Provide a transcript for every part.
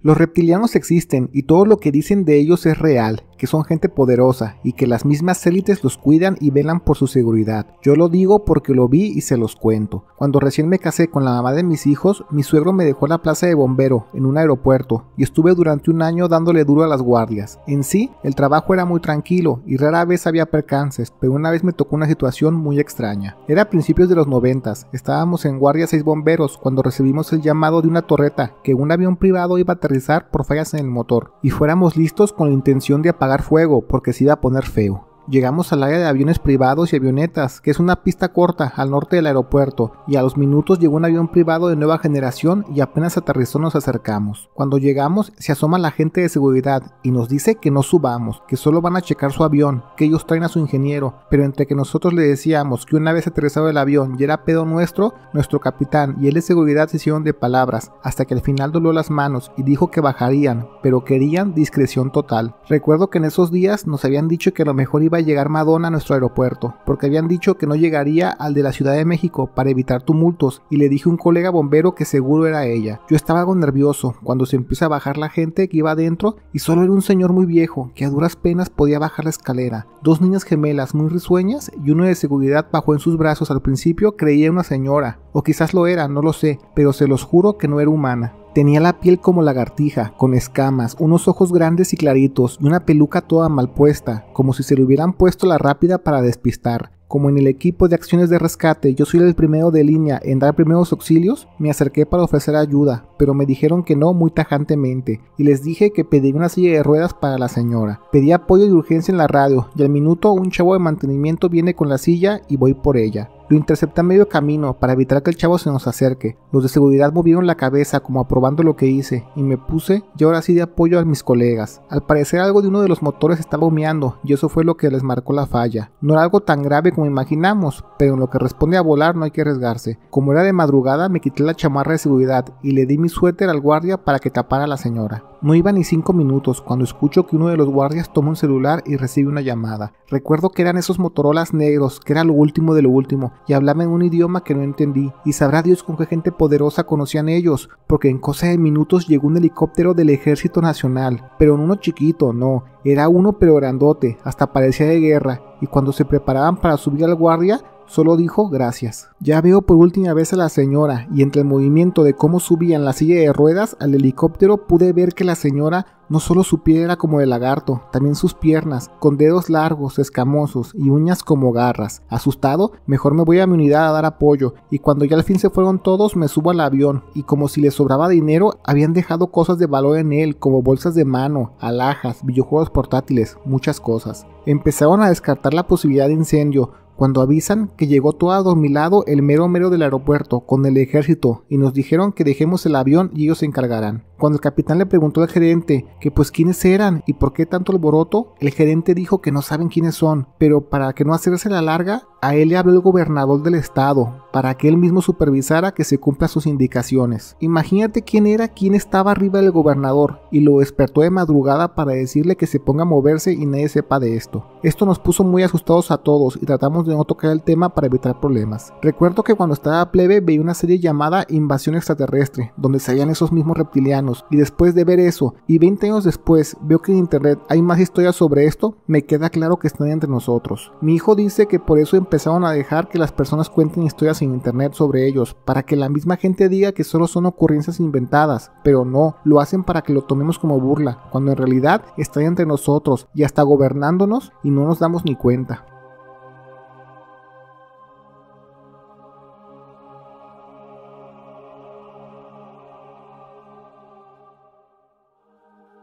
Los reptilianos existen y todo lo que dicen de ellos es real, que son gente poderosa y que las mismas élites los cuidan y velan por su seguridad. Yo lo digo porque lo vi y se los cuento. Cuando recién me casé con la mamá de mis hijos, mi suegro me dejó la plaza de bombero, en un aeropuerto, y estuve durante un año dándole duro a las guardias. En sí, el trabajo era muy tranquilo y rara vez había percances, pero una vez me tocó una situación muy extraña. Era a principios de los noventas, estábamos en guardia seis bomberos cuando recibimos el llamado de una torreta que un avión privado iba a aterrizar por fallas en el motor, y fuéramos listos con la intención de apagar fuego porque si va a poner feo. Llegamos al área de aviones privados y avionetas, que es una pista corta al norte del aeropuerto, y a los minutos llegó un avión privado de nueva generación y apenas aterrizó nos acercamos. Cuando llegamos se asoma la gente de seguridad y nos dice que no subamos, que solo van a checar su avión, que ellos traen a su ingeniero, pero entre que nosotros le decíamos que una vez aterrizado el avión y era pedo nuestro, nuestro capitán y él de seguridad se hicieron de palabras, hasta que al final doló las manos y dijo que bajarían, pero querían discreción total. Recuerdo que en esos días nos habían dicho que a lo mejor iba llegar Madonna a nuestro aeropuerto, porque habían dicho que no llegaría al de la Ciudad de México para evitar tumultos y le dije a un colega bombero que seguro era ella. Yo estaba algo nervioso cuando se empieza a bajar la gente que iba adentro y solo era un señor muy viejo que a duras penas podía bajar la escalera. Dos niñas gemelas muy risueñas y uno de seguridad bajó en sus brazos al principio creía una señora, o quizás lo era, no lo sé, pero se los juro que no era humana. Tenía la piel como lagartija, con escamas, unos ojos grandes y claritos y una peluca toda mal puesta, como si se le hubieran puesto la rápida para despistar. Como en el equipo de acciones de rescate yo soy el primero de línea en dar primeros auxilios, me acerqué para ofrecer ayuda, pero me dijeron que no muy tajantemente y les dije que pedí una silla de ruedas para la señora. Pedí apoyo de urgencia en la radio y al minuto un chavo de mantenimiento viene con la silla y voy por ella. Lo intercepté a medio camino para evitar que el chavo se nos acerque. Los de seguridad movieron la cabeza como aprobando lo que hice y me puse yo ahora sí de apoyo a mis colegas. Al parecer algo de uno de los motores estaba humeando y eso fue lo que les marcó la falla. No era algo tan grave como imaginamos, pero en lo que responde a volar no hay que arriesgarse. Como era de madrugada me quité la chamarra de seguridad y le di mi suéter al guardia para que tapara a la señora. No iba ni cinco minutos cuando escucho que uno de los guardias toma un celular y recibe una llamada. Recuerdo que eran esos Motorolas negros, que era lo último de lo último, y hablaba en un idioma que no entendí, y sabrá Dios con qué gente poderosa conocían ellos, porque en cosa de minutos llegó un helicóptero del Ejército Nacional, pero en uno chiquito, no, era uno pero grandote, hasta parecía de guerra, y cuando se preparaban para subir al guardia, Solo dijo gracias. Ya veo por última vez a la señora y entre el movimiento de cómo subían la silla de ruedas al helicóptero pude ver que la señora no solo su piel era como de lagarto, también sus piernas, con dedos largos, escamosos y uñas como garras. Asustado, mejor me voy a mi unidad a dar apoyo, y cuando ya al fin se fueron todos me subo al avión, y como si le sobraba dinero, habían dejado cosas de valor en él, como bolsas de mano, alhajas, videojuegos portátiles, muchas cosas. Empezaron a descartar la posibilidad de incendio, cuando avisan que llegó todo adormilado el mero mero del aeropuerto con el ejército y nos dijeron que dejemos el avión y ellos se encargarán. Cuando el capitán le preguntó al gerente que pues quiénes eran y por qué tanto alboroto, el gerente dijo que no saben quiénes son, pero para que no hacerse la larga, a él le habló el gobernador del estado, para que él mismo supervisara que se cumplan sus indicaciones. Imagínate quién era quien estaba arriba del gobernador y lo despertó de madrugada para decirle que se ponga a moverse y nadie sepa de esto. Esto nos puso muy asustados a todos y tratamos de no tocar el tema para evitar problemas. Recuerdo que cuando estaba plebe veía una serie llamada Invasión Extraterrestre, donde salían esos mismos reptilianos y después de ver eso, y 20 años después veo que en internet hay más historias sobre esto, me queda claro que están entre nosotros. Mi hijo dice que por eso empezaron a dejar que las personas cuenten historias en internet sobre ellos, para que la misma gente diga que solo son ocurrencias inventadas, pero no, lo hacen para que lo tomemos como burla, cuando en realidad están entre nosotros y hasta gobernándonos y no nos damos ni cuenta.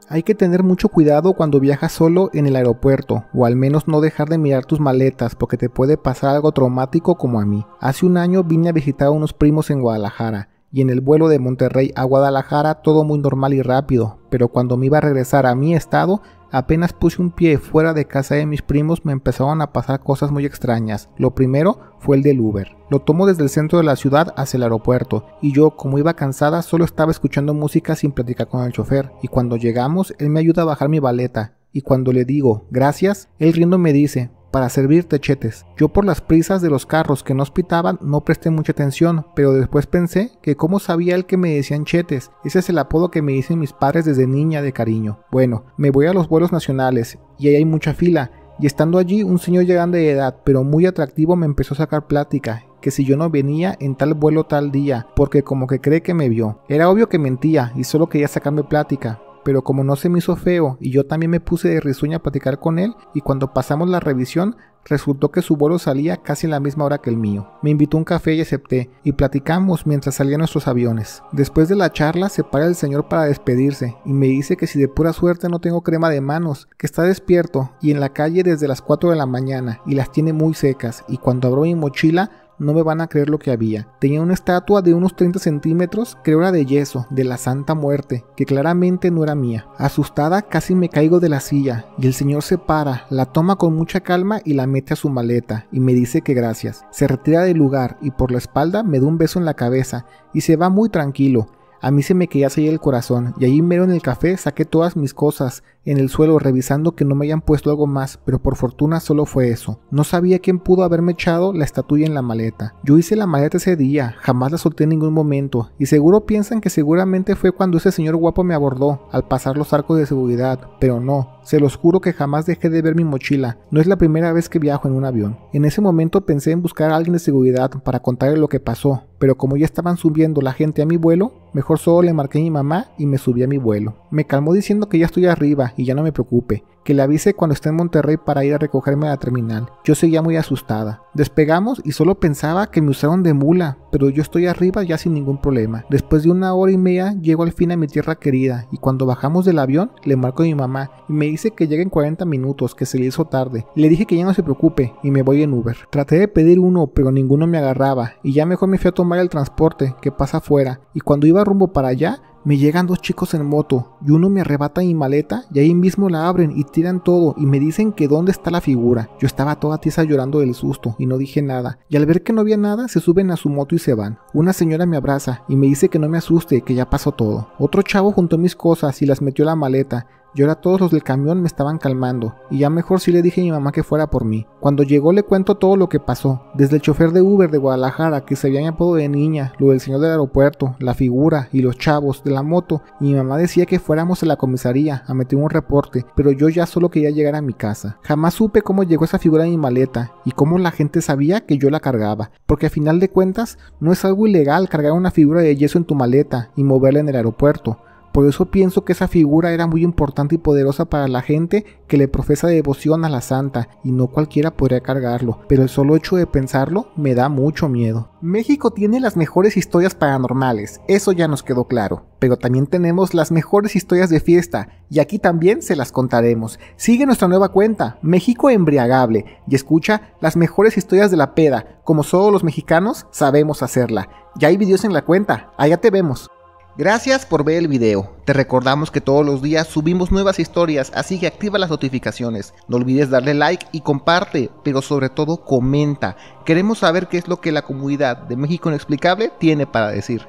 Hay que tener mucho cuidado cuando viajas solo en el aeropuerto, o al menos no dejar de mirar tus maletas porque te puede pasar algo traumático como a mí. Hace un año vine a visitar a unos primos en Guadalajara, y en el vuelo de Monterrey a Guadalajara todo muy normal y rápido, pero cuando me iba a regresar a mi estado Apenas puse un pie fuera de casa de mis primos me empezaron a pasar cosas muy extrañas. Lo primero fue el del Uber. Lo tomo desde el centro de la ciudad hacia el aeropuerto y yo como iba cansada solo estaba escuchando música sin platicar con el chofer y cuando llegamos él me ayuda a bajar mi baleta y cuando le digo gracias, él riendo me dice para servirte chetes. Yo por las prisas de los carros que no hospitaban no presté mucha atención, pero después pensé que cómo sabía el que me decían chetes, ese es el apodo que me dicen mis padres desde niña de cariño. Bueno, me voy a los vuelos nacionales y ahí hay mucha fila. Y estando allí, un señor ya grande de edad, pero muy atractivo, me empezó a sacar plática, que si yo no venía en tal vuelo tal día, porque como que cree que me vio. Era obvio que mentía y solo quería sacarme plática, pero como no se me hizo feo y yo también me puse de risueña a platicar con él y cuando pasamos la revisión resultó que su vuelo salía casi en la misma hora que el mío. Me invitó a un café y acepté y platicamos mientras salían nuestros aviones. Después de la charla se para el señor para despedirse y me dice que si de pura suerte no tengo crema de manos, que está despierto y en la calle desde las 4 de la mañana y las tiene muy secas y cuando abro mi mochila no me van a creer lo que había. Tenía una estatua de unos 30 centímetros, creo era de yeso, de la Santa Muerte, que claramente no era mía. Asustada casi me caigo de la silla y el señor se para, la toma con mucha calma y la mete a su maleta y me dice que gracias. Se retira del lugar y por la espalda me da un beso en la cabeza y se va muy tranquilo. A mí se me quería salir el corazón y allí mero en el café saqué todas mis cosas, en el suelo revisando que no me hayan puesto algo más, pero por fortuna solo fue eso. No sabía quién pudo haberme echado la estatua en la maleta. Yo hice la maleta ese día, jamás la solté en ningún momento, y seguro piensan que seguramente fue cuando ese señor guapo me abordó, al pasar los arcos de seguridad, pero no, se los juro que jamás dejé de ver mi mochila, no es la primera vez que viajo en un avión. En ese momento pensé en buscar a alguien de seguridad para contarle lo que pasó, pero como ya estaban subiendo la gente a mi vuelo, mejor solo le marqué a mi mamá y me subí a mi vuelo. Me calmó diciendo que ya estoy arriba y ya no me preocupe que le avise cuando esté en Monterrey para ir a recogerme a la terminal. Yo seguía muy asustada. Despegamos y solo pensaba que me usaron de mula, pero yo estoy arriba ya sin ningún problema. Después de una hora y media llego al fin a mi tierra querida y cuando bajamos del avión le marco a mi mamá y me dice que llegue en 40 minutos, que se le hizo tarde. Le dije que ya no se preocupe y me voy en Uber. Traté de pedir uno, pero ninguno me agarraba y ya mejor me fui a tomar el transporte que pasa afuera y cuando iba rumbo para allá me llegan dos chicos en moto y uno me arrebata mi maleta y ahí mismo la abren y tiran todo y me dicen que dónde está la figura. Yo estaba toda tiesa llorando del susto y no dije nada. Y al ver que no había nada, se suben a su moto y se van. Una señora me abraza y me dice que no me asuste, que ya pasó todo. Otro chavo juntó mis cosas y las metió a la maleta. Yo ahora todos los del camión me estaban calmando, y ya mejor si le dije a mi mamá que fuera por mí. Cuando llegó le cuento todo lo que pasó, desde el chofer de Uber de Guadalajara, que se había apodo de niña, lo del señor del aeropuerto, la figura y los chavos de la moto, y mi mamá decía que fuéramos a la comisaría a meter un reporte, pero yo ya solo quería llegar a mi casa. Jamás supe cómo llegó esa figura a mi maleta, y cómo la gente sabía que yo la cargaba, porque a final de cuentas no es algo ilegal cargar una figura de yeso en tu maleta y moverla en el aeropuerto. Por eso pienso que esa figura era muy importante y poderosa para la gente que le profesa devoción a la santa, y no cualquiera podría cargarlo, pero el solo hecho de pensarlo me da mucho miedo. México tiene las mejores historias paranormales, eso ya nos quedó claro, pero también tenemos las mejores historias de fiesta, y aquí también se las contaremos. Sigue nuestra nueva cuenta, México Embriagable, y escucha las mejores historias de la peda, como solo los mexicanos sabemos hacerla. Ya hay videos en la cuenta, allá te vemos. Gracias por ver el video. Te recordamos que todos los días subimos nuevas historias, así que activa las notificaciones. No olvides darle like y comparte, pero sobre todo comenta. Queremos saber qué es lo que la comunidad de México Inexplicable tiene para decir.